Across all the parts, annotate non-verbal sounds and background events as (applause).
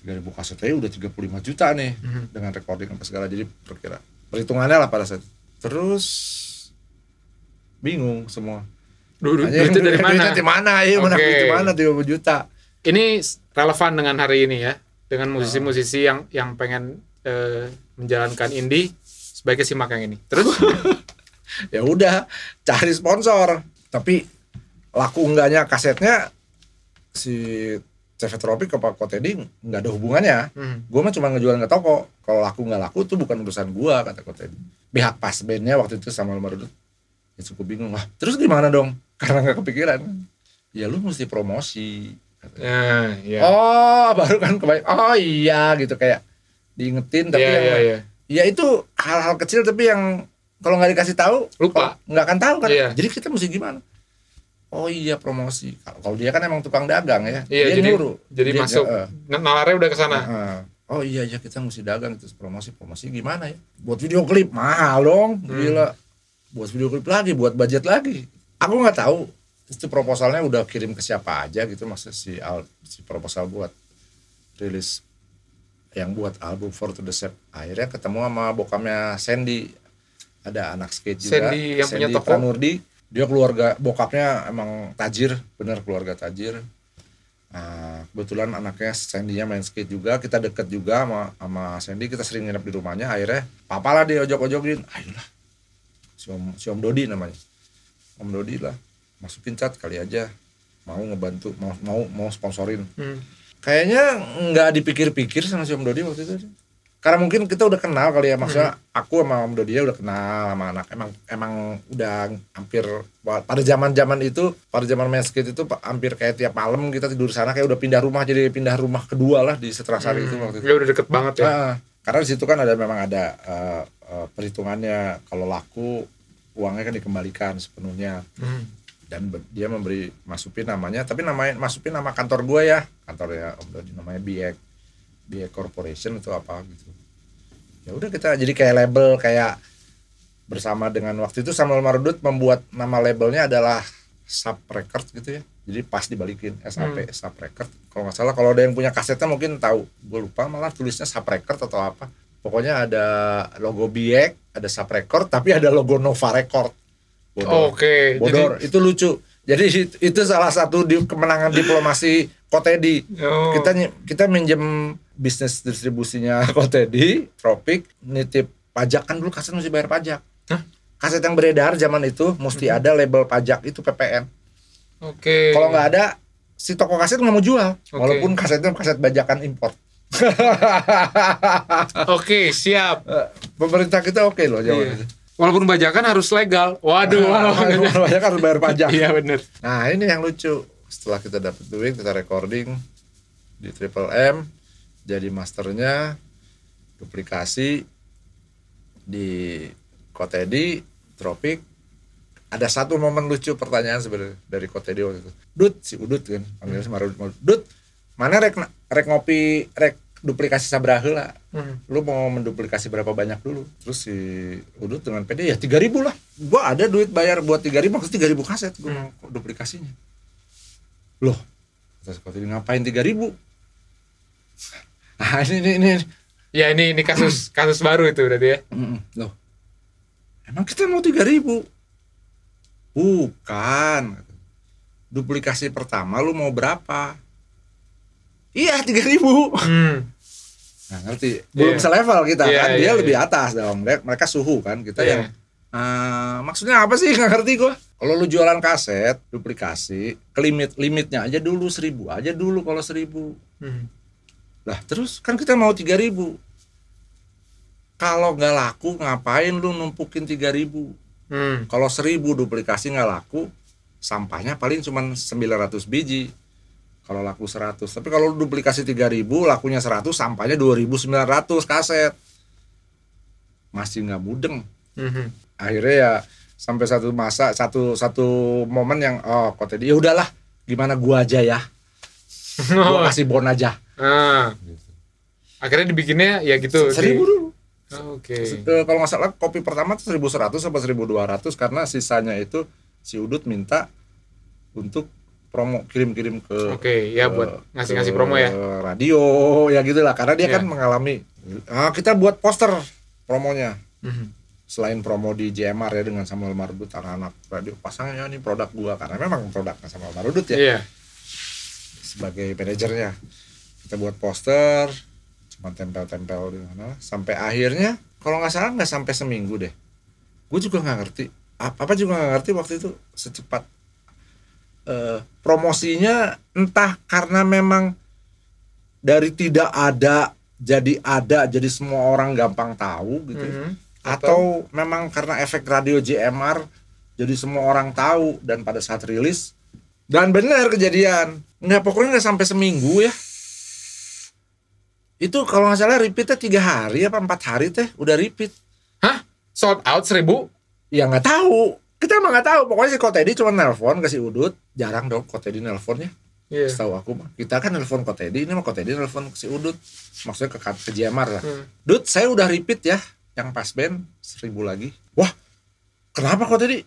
Dari buka kasetnya udah 35 juta nih mm-hmm. dengan recording apa segala jadi perkira perhitungannya lah pada saat terus bingung semua Duh, du- Hanya dari mana? Iya, duitnya mana? Iya, okay. mana duitnya mana 30 juta. Ini relevan dengan hari ini ya, dengan nah. musisi-musisi yang yang pengen e, menjalankan indie sebagai simak yang ini. Terus (laughs) ya udah cari sponsor, tapi laku enggaknya kasetnya si CV Tropik ke Pak Kotedi nggak ada hubungannya. Hmm. Gue mah cuma ngejual ke toko. Kalau laku nggak laku tuh bukan urusan gue kata Kotedi. Pihak pas pasbennya waktu itu sama Dut. ya cukup bingung. Wah terus gimana dong? (laughs) Karena nggak kepikiran. Ya lu mesti promosi. Ya, ya. Oh baru kan kebaik. Oh iya gitu kayak diingetin tapi ya, yang ya, ya. ya itu hal-hal kecil tapi yang kalau nggak dikasih tahu lupa nggak akan tahu kan. Ya. Jadi kita mesti gimana? oh iya promosi kalau dia kan emang tukang dagang ya iya, dia jadi, nyuruh jadi dia, masuk uh, nalarnya udah ke sana uh, uh, oh iya ya kita mesti dagang itu promosi promosi gimana ya buat video klip mahal dong hmm. gila buat video klip lagi buat budget lagi aku nggak tahu itu proposalnya udah kirim ke siapa aja gitu maksud si al si proposal buat rilis yang buat album For to the Set akhirnya ketemu sama bokamnya Sandy ada anak skate juga Sandy yang Sandy punya toko Pranurdi dia keluarga bokapnya emang tajir bener keluarga tajir nah, kebetulan anaknya Sandy-nya main skate juga kita deket juga sama, sama Sandy kita sering nginep di rumahnya akhirnya papa lah dia ojok-ojokin ayolah si om, si om Dodi namanya om Dodi lah masukin cat kali aja mau ngebantu mau mau mau sponsorin hmm. kayaknya nggak dipikir-pikir sama si om Dodi waktu itu karena mungkin kita udah kenal kali ya maksudnya hmm. aku sama Om Dodia udah kenal sama anak emang emang udah hampir pada zaman zaman itu pada zaman meskit itu hampir kayak tiap malam kita tidur sana kayak udah pindah rumah jadi pindah rumah kedua lah di Setrasari hmm. itu waktu itu ya udah deket banget ya karena di situ kan ada memang ada uh, uh, perhitungannya kalau laku uangnya kan dikembalikan sepenuhnya hmm dan dia memberi masukin namanya tapi namanya masukin nama kantor gue ya kantor ya om Dodi namanya Biek di corporation atau apa gitu ya udah kita jadi kayak label kayak bersama dengan waktu itu Samuel marudut membuat nama labelnya adalah Sub Record gitu ya jadi pas dibalikin hmm. SAP hmm. Sub Record kalau nggak salah kalau ada yang punya kasetnya mungkin tahu gue lupa malah tulisnya Sub Record atau apa pokoknya ada logo Biek ada Sub Record tapi ada logo Nova Record bodor okay. bodor jadi... itu lucu jadi itu salah satu di kemenangan diplomasi Kotedi oh. kita kita minjem bisnis distribusinya (laughs) kok Teddy, Tropik, nitip pajak kan dulu kaset mesti bayar pajak. Hah? Kaset yang beredar zaman itu mesti hmm. ada label pajak itu PPN. Oke. Okay. Kalau nggak ada si toko kaset nggak mau jual, okay. walaupun kasetnya kaset bajakan impor. (laughs) oke, okay, siap. Eh, pemerintah kita oke okay loh Jawa. Iya. Walaupun bajakan harus legal. Waduh, nah, walaupun bajakan harus bayar pajak. iya benar. Nah, ini yang lucu. Setelah kita dapat duit, kita recording di Triple M, jadi masternya duplikasi di Kotedi Tropik ada satu momen lucu pertanyaan sebenarnya dari Kotedi waktu itu Dut si Udut kan panggilnya sama Udut hmm. Dut mana rek rek ngopi rek duplikasi sabrahe lah hmm. lu mau menduplikasi berapa banyak dulu terus si Udut dengan PD ya tiga ribu lah gua ada duit bayar buat tiga ribu maksud tiga ribu kaset gua hmm. duplikasinya loh terus Kotedi ngapain tiga ribu Nah, (laughs) ini, ini, ini. Ya ini ini kasus (clears throat) kasus baru itu berarti ya. Loh. Emang kita mau tiga ribu? Bukan. Duplikasi pertama lu mau berapa? Iya, tiga Hmm. Nah, ngerti. Iya. Belum yeah. selevel kita yeah, kan. Iya, Dia yeah, lebih yeah. atas dalam mereka, mereka suhu kan. Kita yeah. yang uh, maksudnya apa sih? Nggak ngerti gue. Kalau lu jualan kaset, duplikasi, ke limit limitnya aja dulu seribu aja dulu kalau seribu. Hmm. Lah terus kan kita mau 3000 Kalau nggak laku ngapain lu numpukin 3000 hmm. Kalau 1000 duplikasi nggak laku Sampahnya paling cuma 900 biji Kalau laku 100 Tapi kalau duplikasi duplikasi 3000 lakunya 100 Sampahnya 2900 kaset Masih nggak mudeng hmm. Akhirnya ya sampai satu masa satu satu momen yang oh kok tadi ya udahlah gimana gua aja ya (laughs) gua kasih bon aja Nah, akhirnya dibikinnya ya gitu. Seribu dulu. Ah, oke. Okay. Kalau nggak salah kopi pertama tuh seribu seratus seribu dua ratus karena sisanya itu si Udut minta untuk promo kirim-kirim ke Oke, okay, ya ke, buat ngasih-ngasih promo ya. Radio ya gitulah karena dia yeah. kan mengalami nah, kita buat poster promonya. Mm -hmm. Selain promo di JMR ya dengan Samuel Marbut anak-anak radio pasangnya ini produk gua karena memang produknya Samuel Marbut ya. Iya. Sebagai manajernya kita buat poster cuma tempel-tempel di mana sampai akhirnya kalau nggak salah nggak sampai seminggu deh gue juga nggak ngerti apa apa juga nggak ngerti waktu itu secepat uh, promosinya entah karena memang dari tidak ada jadi ada jadi semua orang gampang tahu gitu mm -hmm. atau, atau memang karena efek radio JMR jadi semua orang tahu dan pada saat rilis dan benar kejadian nggak pokoknya nggak sampai seminggu ya itu kalau nggak salah repeatnya tiga hari apa empat hari teh udah repeat. Hah? Sold out seribu? Ya nggak tahu. Kita emang nggak tahu. Pokoknya si Kotedi cuma nelpon kasih Udut. Jarang dong Kotedi nelponnya. Yeah. Setahu aku mah. Kita kan nelpon Kotedi, ini mah Kotedi nelpon ke si Udut. Maksudnya ke, ke Jamar lah. Hmm. Dut, saya udah repeat ya. Yang pas band, seribu lagi. Wah, kenapa Kotedi?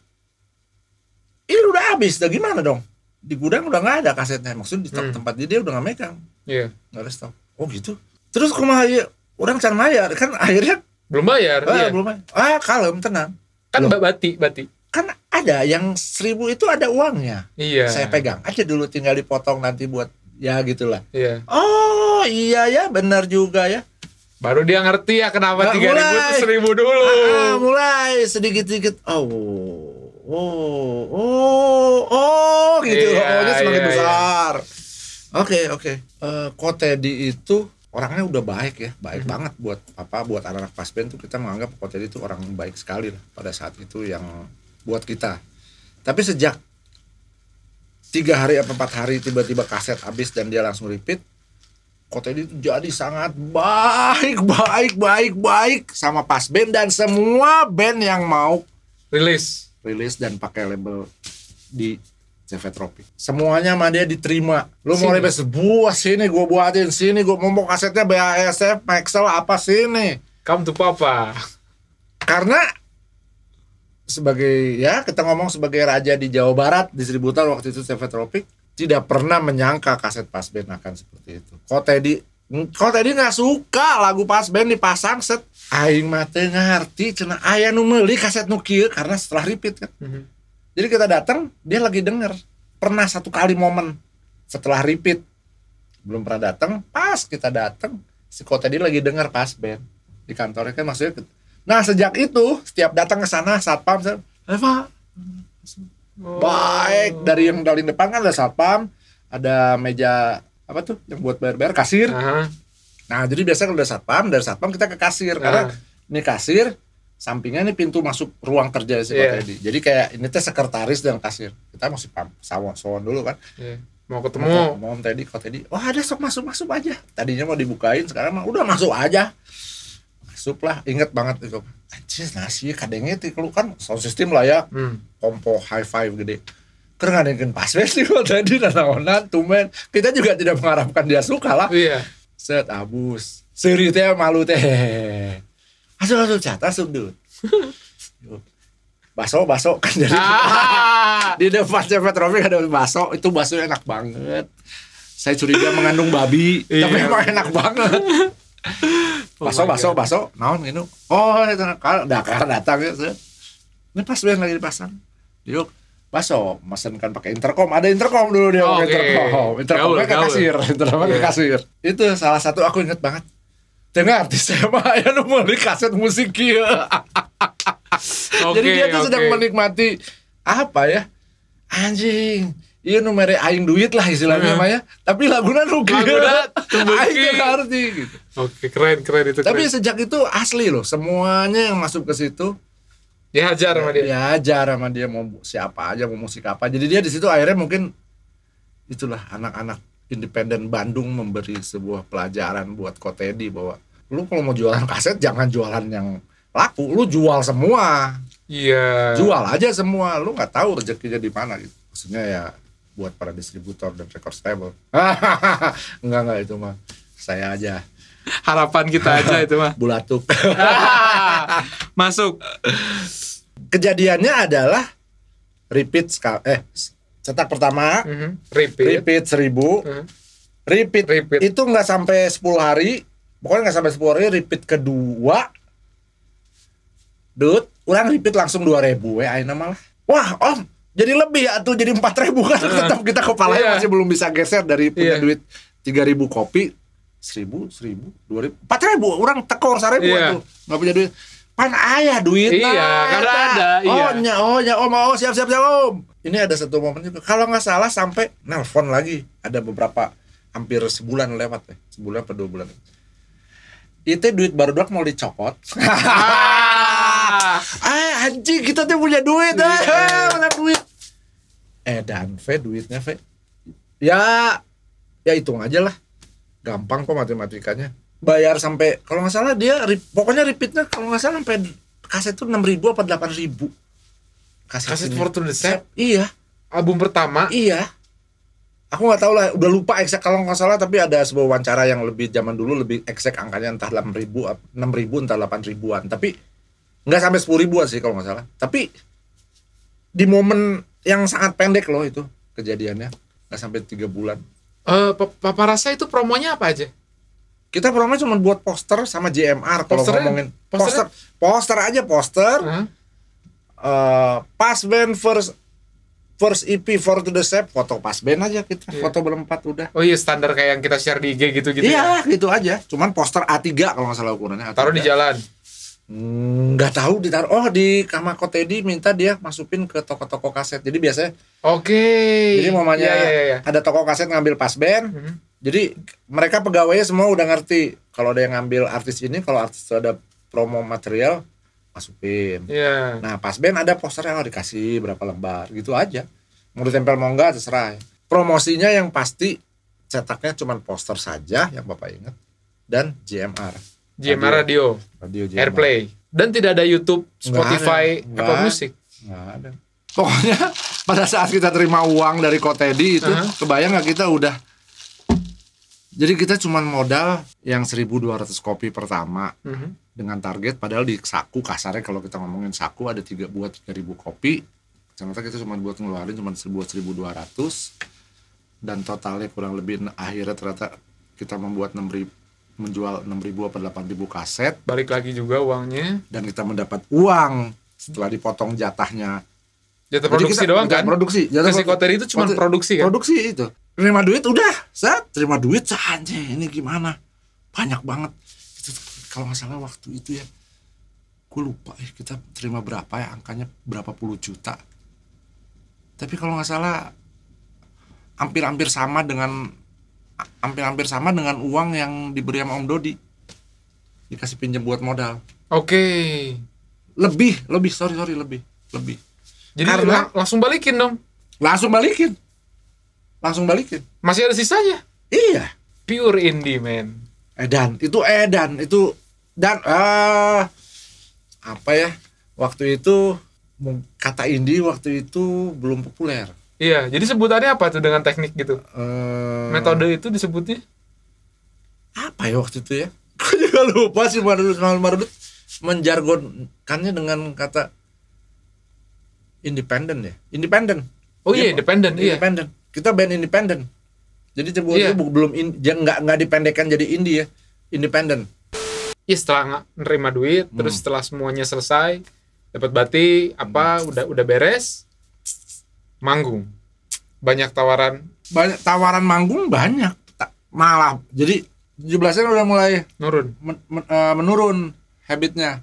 Ini udah habis, dah gimana dong? di gudang udah nggak ada kasetnya maksudnya di hmm. tempat hmm. dia udah nggak megang iya yeah. nggak ada stok oh gitu terus rumah aja orang can bayar kan akhirnya belum bayar ah, iya. belum bayar ah kalem tenang kan mbak bati bati kan ada yang seribu itu ada uangnya iya saya pegang aja dulu tinggal dipotong nanti buat ya gitulah iya oh iya ya benar juga ya baru dia ngerti ya kenapa tiga ribu itu seribu dulu ah, ah mulai sedikit sedikit oh oh oh oh gitu iya, oh, semakin iya, iya, besar oke iya. oke okay, okay. uh, eh, Teddy itu orangnya udah baik ya baik hmm. banget buat apa buat anak-anak pas band tuh kita menganggap Pak itu orang baik sekali lah pada saat itu yang buat kita tapi sejak tiga hari atau empat hari tiba-tiba kaset habis dan dia langsung repeat Kota ini jadi sangat baik, baik, baik, baik sama pas band dan semua band yang mau rilis, rilis dan pakai label di CV Tropik. Semuanya sama dia diterima. Lu mau lebih sebuah sini gue buatin, sini gue mau kasetnya BASF, Maxel apa sini. kamu tuh papa. Karena sebagai ya kita ngomong sebagai raja di Jawa Barat distributor waktu itu CV Tropik tidak pernah menyangka kaset pas band akan seperti itu. Kok Teddy kok Teddy nggak suka lagu pas band dipasang set aing mati ngerti cina ayah nu meli kaset nu karena setelah repeat kan. Mm -hmm jadi kita datang, dia lagi denger. Pernah satu kali momen setelah repeat belum pernah datang, pas kita datang si kota dia lagi denger pas band di kantornya kan maksudnya. Nah sejak itu setiap datang ke sana satpam, Eva, eh, oh. baik dari yang dari depan kan ada satpam, ada meja apa tuh yang buat bayar-bayar kasir. Uh -huh. Nah jadi biasanya kalau ada satpam dari satpam kita ke kasir uh -huh. karena ini kasir sampingannya ini pintu masuk ruang kerja si yeah. Pak iya. Teddy. Jadi kayak ini teh sekretaris dan kasir. Kita masih pam sawon sawon dulu kan. Yeah. Mau ketemu. Mau, mau Teddy, kok Teddy. Wah oh, ada sok masuk masuk aja. Tadinya mau dibukain, sekarang mah udah masuk aja. Masuk lah, inget banget itu. Anjir nasi kadangnya itu kan sound system lah ya. Hmm. Kompo high five gede. Keren ngadain password sih kok tadi nanaonan tumen. Kita juga tidak mengharapkan dia suka lah. Iya. Yeah. Set abus. Seri teh malu teh asup asup cat asup (laughs) baso baso (laughs) kan jadi ah. di depan cepet Rofi ada baso itu baso enak banget saya curiga mengandung babi iya. tapi emang enak banget (laughs) baso oh baso baso naon gitu oh itu dakar datang gitu ini pas yang lagi dipasang diuk baso kan pakai intercom ada intercom dulu dia oh, pakai okay. intercom intercomnya ke kasir intercomnya ke kasir itu salah satu aku inget banget jadi artis SMA (laughs) ya beli kaset musik ya, Jadi dia tuh sedang menikmati apa ya? Anjing. Iya nu mere aing duit lah istilahnya iya. mah ya. Tapi laguna nu laguna aing ngerti gitu. Oke, keren keren itu. Tapi sejak itu asli loh, semuanya yang masuk ke situ dihajar sama dia. Dihajar sama dia mau siapa aja, mau musik apa. Jadi dia di situ akhirnya mungkin itulah anak-anak Independen Bandung memberi sebuah pelajaran buat Kotedi bahwa lu kalau mau jualan kaset jangan jualan yang laku, lu jual semua. Iya. Yeah. Jual aja semua, lu nggak tahu rezekinya di mana gitu. Maksudnya ya buat para distributor dan record stable. enggak (laughs) enggak itu mah saya aja. Harapan kita aja itu mah. (laughs) Bulatuk. (laughs) Masuk. Kejadiannya adalah repeat eh cetak pertama, mm -hmm. repeat. repeat seribu, mm -hmm. repeat, repeat itu nggak sampai 10 hari, pokoknya nggak sampai 10 hari, repeat kedua, dude, orang repeat langsung 2000 ya, akhirnya malah, wah om, jadi lebih ya tuh, jadi 4000 kan, uh, tetap kita kepala yeah. masih belum bisa geser dari punya yeah. duit 3000 kopi, seribu seribu dua ribu empat ribu orang tekor seribu yeah. tuh, nggak punya duit, pan ayah duit iya nah, karena ada oh, iya. nya, oh nya om oh siap siap siap om ini ada satu momen juga kalau nggak salah sampai nelpon lagi ada beberapa hampir sebulan lewat ya sebulan atau dua bulan itu duit baru doang mau dicopot (laughs) ah anjing kita tuh punya duit dah eh, mana iya, iya. eh, duit eh dan V duitnya V ya ya hitung aja lah gampang kok matematikanya bayar sampai kalau nggak salah dia pokoknya repeatnya kalau nggak salah sampai kaset itu enam ribu apa delapan ribu kasih kaset Fortune the Step. Iya. Album pertama. Iya. Aku nggak tahu lah, udah lupa exact kalau nggak salah, tapi ada sebuah wawancara yang lebih zaman dulu lebih exact angkanya entah delapan ribu, enam ribu, entah delapan ribuan. Tapi nggak sampai sepuluh ribuan sih kalau nggak salah. Tapi di momen yang sangat pendek loh itu kejadiannya, nggak sampai tiga bulan. Uh, Papa Rasa itu promonya apa aja? Kita promonya cuma buat poster sama JMR kalau ngomongin poster, poster, poster aja poster. Uh -huh uh, pas band first first EP for to the Sep foto pas band aja kita yeah. foto berempat udah oh iya standar kayak yang kita share di IG gitu gitu iya ya? gitu aja cuman poster A3 kalau nggak salah ukurannya A3. taruh di jalan hmm, nggak mm, tahu ditaruh oh di kamar Teddy minta dia masukin ke toko-toko kaset jadi biasanya oke okay. jadi mamanya yeah, yeah, yeah. ada toko kaset ngambil pas band mm -hmm. jadi mereka pegawainya semua udah ngerti kalau ada yang ngambil artis ini kalau artis ada promo material masukin. Yeah. Nah pas band ada yang oh, dikasih berapa lembar gitu aja. Mau ditempel mau enggak terserah. Promosinya yang pasti cetaknya cuma poster saja yang bapak ingat dan GMR. GMR radio, radio GMR. Airplay dan tidak ada YouTube, Spotify, atau ada. Apple Music. ada. Pokoknya (laughs) pada saat kita terima uang dari Kotedi itu, uh -huh. kebayang nggak kita udah jadi kita cuma modal yang 1200 kopi pertama mm -hmm. dengan target padahal di saku kasarnya kalau kita ngomongin saku ada tiga buat 3000 kopi. Ternyata kita cuma buat ngeluarin cuma 1200 dan totalnya kurang lebih akhirnya ternyata kita membuat 6000 menjual 6000 atau 8000 kaset. Balik lagi juga uangnya dan kita mendapat uang setelah dipotong jatahnya Jatah produksi kita, doang kan? Produksi. Jatah Kasih itu cuma produksi kan? Produksi itu terima duit udah saya terima duit saja ini gimana banyak banget itu kalau nggak salah waktu itu ya gue lupa eh kita terima berapa ya angkanya berapa puluh juta tapi kalau nggak salah hampir-hampir sama dengan hampir-hampir sama dengan uang yang diberi sama Om Dodi dikasih pinjam buat modal oke okay. lebih lebih sorry sorry lebih lebih jadi Karena, langsung balikin dong langsung balikin langsung balikin masih ada sisanya iya pure indie man edan itu edan itu dan uh, apa ya waktu itu kata indie waktu itu belum populer iya jadi sebutannya apa tuh dengan teknik gitu uh, metode itu disebutnya apa ya waktu itu ya (laughs) gue juga lupa sih marudut marudut menjargonkannya dengan kata independen ya independen oh iya independen iya independen iya kita band independen jadi Cebu yeah. itu belum in, nggak nggak dipendekkan jadi indie ya independen Iya setelah nerima duit hmm. terus setelah semuanya selesai dapat bati apa hmm. udah udah beres manggung banyak tawaran banyak tawaran manggung banyak malah jadi 17 an udah mulai menurun men, men, uh, menurun habitnya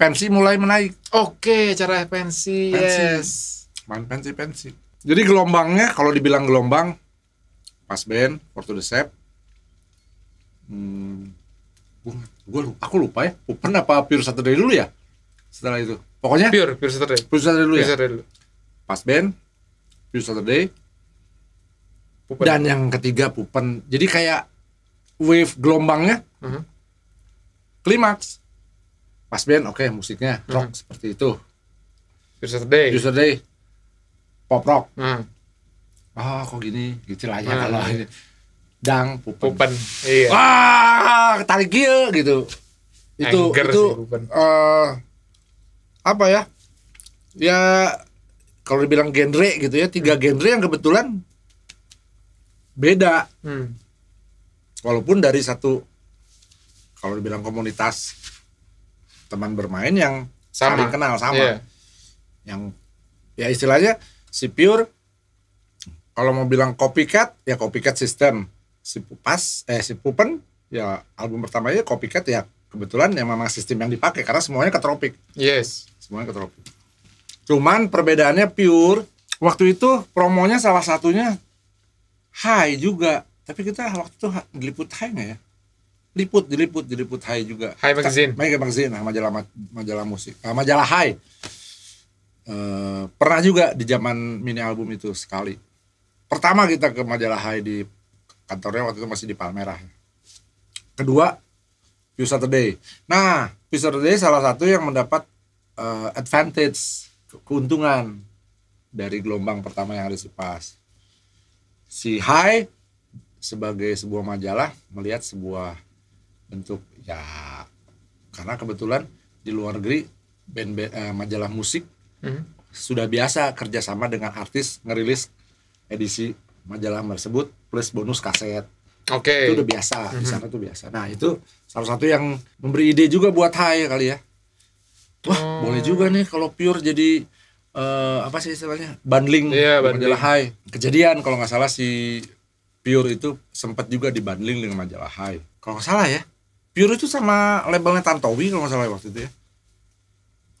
pensi mulai menaik oke cara pensi, pensi. yes main pensi pensi jadi gelombangnya kalau dibilang gelombang pas band Porto to the Sep, hmm, gua, lupa, aku lupa ya. Open apa Pure Saturday dulu ya? Setelah itu. Pokoknya Pure Pure Saturday. Pure Saturday dulu pure ya? Saturday dulu. Pas band Pure Saturday. Pupen. Dan yang ketiga Pupen. Jadi kayak wave gelombangnya. Uh mhm. -huh. Klimaks. Pas band oke okay, musiknya rock uh mhm. -huh. seperti itu. Pure Saturday. Pure Saturday pop rock hmm. oh kok gini gitu lah ya hmm. kalau ini dang pupen, pupen iya. wah ketarik gil gitu itu Anger itu sih, uh, apa ya ya kalau dibilang genre gitu ya tiga hmm. genre yang kebetulan beda hmm. walaupun dari satu kalau dibilang komunitas teman bermain yang sama kenal sama yeah. yang ya istilahnya Si Pure kalau mau bilang copycat ya copycat sistem Si Pupas eh si Pupen ya album pertamanya copycat ya kebetulan ya memang sistem yang dipakai karena semuanya ke tropik. Yes. Semuanya ke tropik. Cuman perbedaannya Pure waktu itu promonya salah satunya high juga. Tapi kita waktu itu diliput high nggak ya? Liput, diliput, diliput high juga. High magazine. High magazine, nah, majalah majalah musik, ah, majalah high Eh, pernah juga di zaman mini album itu sekali. Pertama kita ke majalah Hai di kantornya waktu itu masih di Palmerah. Kedua View Saturday. Nah, View Saturday salah satu yang mendapat uh, advantage keuntungan dari gelombang pertama yang harus dipas. Si Hai sebagai sebuah majalah melihat sebuah bentuk ya karena kebetulan di luar negeri band, band eh, majalah musik sudah biasa kerjasama dengan artis ngerilis edisi majalah tersebut plus bonus kaset. Oke. Okay. Itu udah biasa mm-hmm. di mhm. sana tuh biasa. Nah itu salah satu yang memberi ide juga buat Hai kali ya. Wah hmm. boleh juga nih kalau pure jadi uh, apa sih istilahnya bundling yeah, majalah Hai. Kejadian kalau nggak salah si Pure itu sempat juga dibanding dengan majalah Hai. Kalau nggak salah ya. Pure itu sama labelnya Tantowi kalau nggak salah waktu itu ya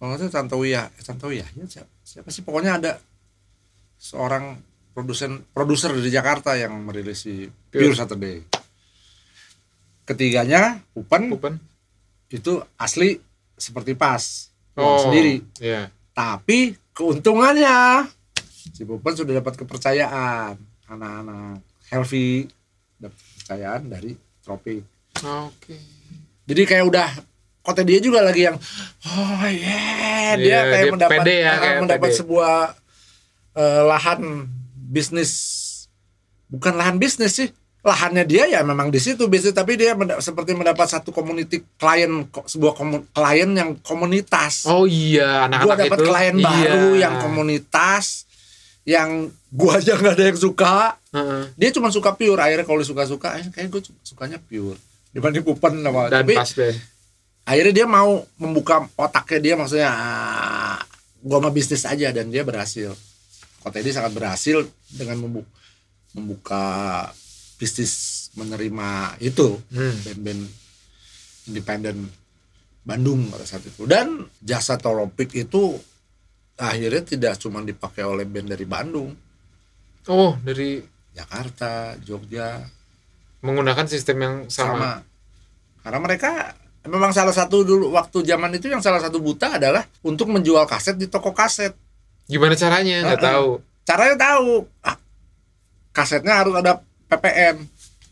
kalau nggak ya, ya eh, ya, siapa, sih pokoknya ada seorang produsen produser dari Jakarta yang merilis si Pure, Pure Saturday ketiganya Pupen, Upen itu asli seperti pas oh, sendiri yeah. tapi keuntungannya si Pupen sudah dapat kepercayaan anak-anak healthy dapat kepercayaan dari tropi oke okay. jadi kayak udah Ote dia juga lagi yang oh yeah, dia iya, kayak dia mendapat ya, eh, kayak mendapat pede. sebuah uh, lahan bisnis bukan lahan bisnis sih lahannya dia ya memang di situ bisnis tapi dia mendap seperti mendapat satu community klien sebuah klien yang komunitas oh iya anak-anak gua dapat klien iya. baru yang komunitas yang gua aja nggak ada yang suka uh -uh. dia cuma suka pure akhirnya kalau suka suka eh, kayak gua sukanya pure dibanding kupen sama Dan tapi akhirnya dia mau membuka otaknya dia maksudnya ah, gua mau bisnis aja dan dia berhasil kota ini sangat berhasil dengan membuka, bisnis menerima itu hmm. band-band independen Bandung pada saat itu dan jasa Tolopik itu akhirnya tidak cuma dipakai oleh band dari Bandung oh dari Jakarta Jogja menggunakan sistem yang sama, sama. karena mereka memang salah satu dulu waktu zaman itu yang salah satu buta adalah untuk menjual kaset di toko kaset. Gimana caranya? Nggak uh, tahu. Caranya tahu. Ah, kasetnya harus ada PPN.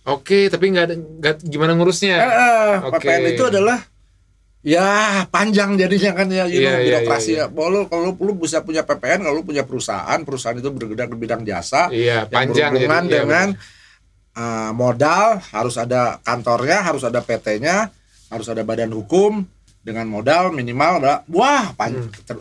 Oke, tapi nggak ada gak, gimana ngurusnya? Uh, uh, okay. PPN itu adalah ya panjang jadinya kan ya, you yeah, know, iya, birokrasi yeah, yeah, ya. Iya. Kalau kalau lu bisa punya PPN, kalau lu punya perusahaan, perusahaan itu bergerak di bidang jasa, yeah, yang panjang berhubungan jadi, iya, dengan yeah, uh, modal, harus ada kantornya, harus ada PT-nya harus ada badan hukum dengan modal minimal enggak wah pan hmm. ter,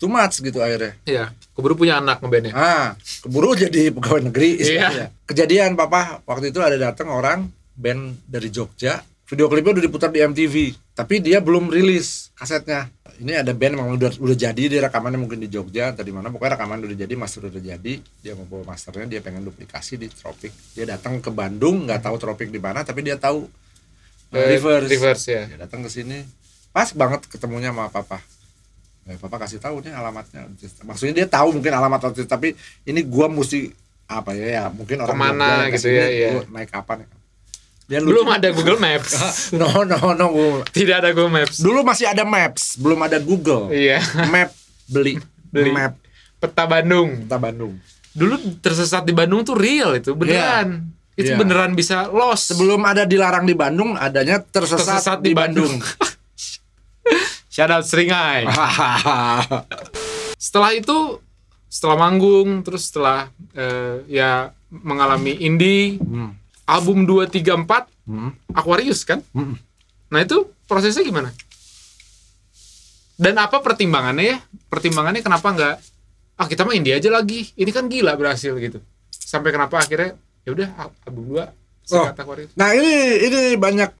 too much gitu akhirnya iya keburu punya anak ngebandnya ah keburu jadi pegawai negeri iya. kejadian papa waktu itu ada datang orang band dari Jogja video klipnya udah diputar di MTV tapi dia belum rilis kasetnya ini ada band memang udah, udah jadi dia rekamannya mungkin di Jogja atau di mana pokoknya rekaman udah jadi master udah jadi dia mau bawa masternya dia pengen duplikasi di Tropik dia datang ke Bandung nggak tahu Tropik di mana tapi dia tahu Reverse. Reverse ya. Dia datang ke sini. Pas banget ketemunya sama papa. Ya, papa kasih tahu nih alamatnya. Maksudnya dia tahu mungkin alamat artis, tapi ini gua mesti apa ya ya mungkin orang kemana gitu ya, ya. naik kapan nih belum lucu. ada Google Maps. (laughs) no no no. Tidak ada Google Maps. Dulu masih ada Maps, belum ada Google. Iya. Map beli. beli. Map peta Bandung. Peta Bandung. Dulu tersesat di Bandung tuh real itu beneran. Yeah itu yeah. beneran bisa los. Sebelum ada dilarang di Bandung, adanya tersesat, tersesat di, di Bandung. Bandung. (laughs) Shout Seringai. (laughs) setelah itu, setelah manggung, terus setelah uh, ya mengalami indie, hmm. album 2, tiga 4, hmm. Aquarius kan? Hmm. Nah itu prosesnya gimana? Dan apa pertimbangannya ya? Pertimbangannya kenapa nggak, ah kita mah indie aja lagi, ini kan gila berhasil gitu. Sampai kenapa akhirnya ya udah album dua oh. Nah ini ini banyak